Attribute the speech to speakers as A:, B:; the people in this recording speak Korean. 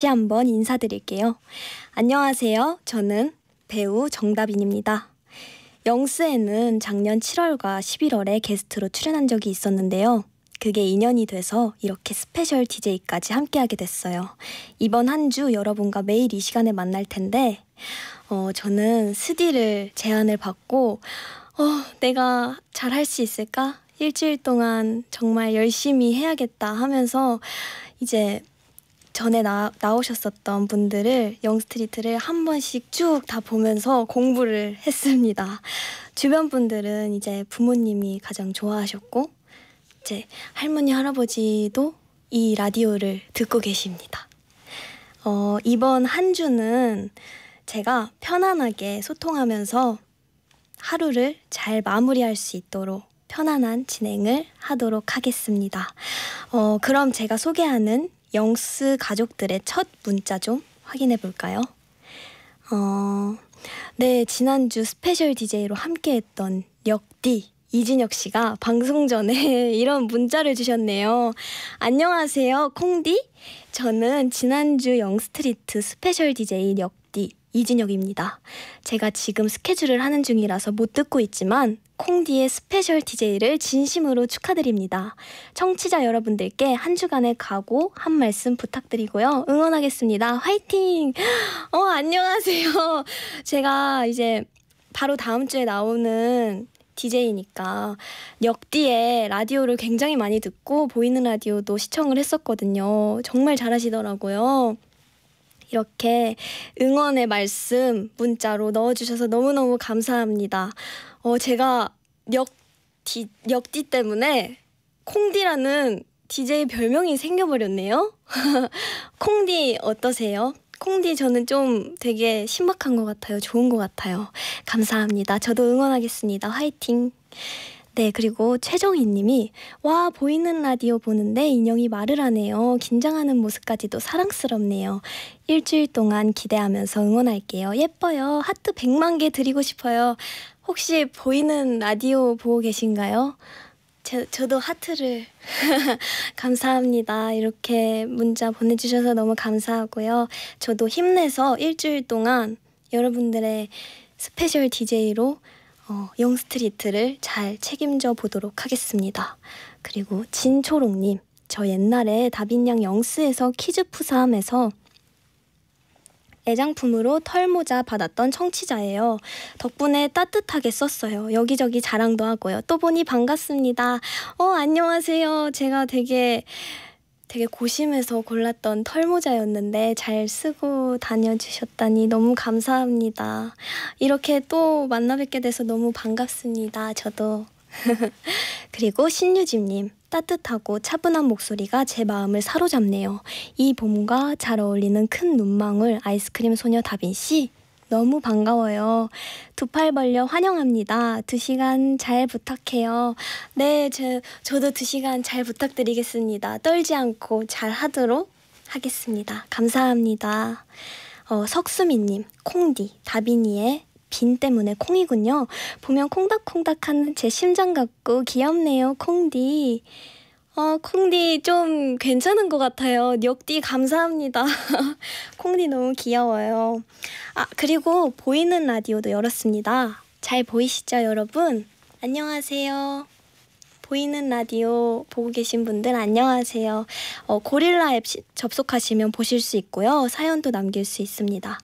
A: 다시 한번 인사드릴게요. 안녕하세요. 저는 배우 정다빈입니다. 영스에는 작년 7월과 11월에 게스트로 출연한 적이 있었는데요. 그게 인연이 돼서 이렇게 스페셜 DJ까지 함께하게 됐어요. 이번 한 주 여러분과 매일 이 시간에 만날 텐데, 어, 저는 스디를 제안을 받고, 어, 내가 잘할 수 있을까? 일주일 동안 정말 열심히 해야겠다 하면서 이제 전에 나, 나오셨었던 분들을 영스트리트를 한 번씩 쭉 다 보면서 공부를 했습니다. 주변 분들은 이제 부모님이 가장 좋아하셨고 이제 할머니 할아버지도 이 라디오를 듣고 계십니다. 어, 이번 한 주는 제가 편안하게 소통하면서 하루를 잘 마무리할 수 있도록 편안한 진행을 하도록 하겠습니다. 어, 그럼 제가 소개하는 영스 가족들의 첫 문자 좀 확인해 볼까요? 어, 네, 지난주 스페셜 DJ로 함께 했던 역디 이진혁 씨가 방송 전에 이런 문자를 주셨네요. 안녕하세요, 콩디. 저는 지난주 영스트리트 스페셜 DJ 역 이진혁입니다. 제가 지금 스케줄을 하는 중이라서 못 듣고 있지만 콩디의 스페셜 DJ를 진심으로 축하드립니다. 청취자 여러분들께 한 주간의 각오 한 말씀 부탁드리고요. 응원하겠습니다. 화이팅! 어, 안녕하세요. 제가 이제 바로 다음 주에 나오는 DJ니까 역디에 라디오를 굉장히 많이 듣고 보이는 라디오도 시청을 했었거든요. 정말 잘하시더라고요. 이렇게 응원의 말씀 문자로 넣어주셔서 너무너무 감사합니다. 어, 제가 역디, 역디 때문에 콩디라는 DJ 별명이 생겨버렸네요. 콩디 어떠세요? 콩디 저는 좀 되게 신박한 것 같아요. 좋은 것 같아요. 감사합니다. 저도 응원하겠습니다. 화이팅! 네, 그리고 최정희 님이 와, 보이는 라디오 보는데 인형이 말을 하네요. 긴장하는 모습까지도 사랑스럽네요. 일주일 동안 기대하면서 응원할게요. 예뻐요. 하트 100만 개 드리고 싶어요. 혹시 보이는 라디오 보고 계신가요? 저, 저도 하트를 감사합니다. 이렇게 문자 보내주셔서 너무 감사하고요. 저도 힘내서 일주일 동안 여러분들의 스페셜 DJ로 어, 영스트리트를 잘 책임져 보도록 하겠습니다. 그리고 진초롱님, 저 옛날에 다빈양 영스에서 키즈푸사함에서 애장품으로 털모자 받았던 청취자예요. 덕분에 따뜻하게 썼어요. 여기저기 자랑도 하고요. 또 보니 반갑습니다. 어, 안녕하세요. 제가 되게 되게 고심해서 골랐던 털모자였는데 잘 쓰고 다녀주셨다니 너무 감사합니다. 이렇게 또 만나 뵙게 돼서 너무 반갑습니다. 저도. 그리고 신유진님 따뜻하고 차분한 목소리가 제 마음을 사로잡네요. 이 봄과 잘 어울리는 큰 눈망울 아이스크림 소녀 다빈 씨 너무 반가워요. 두 팔 벌려 환영합니다. 두 시간 잘 부탁해요. 네, 저, 저도 두 시간 잘 부탁드리겠습니다. 떨지 않고 잘 하도록 하겠습니다. 감사합니다. 어, 석수미님, 콩디, 다빈이의 빈 때문에 콩이군요. 보면 콩닥콩닥 하는 제 심장 같고 귀엽네요, 콩디. 어, 콩디 좀 괜찮은 것 같아요. 역디 감사합니다. 콩디 너무 귀여워요. 아, 그리고 보이는 라디오도 열었습니다. 잘 보이시죠, 여러분? 안녕하세요. 보이는 라디오 보고 계신 분들 안녕하세요. 어, 고릴라 앱 시, 접속하시면 보실 수 있고요. 사연도 남길 수 있습니다.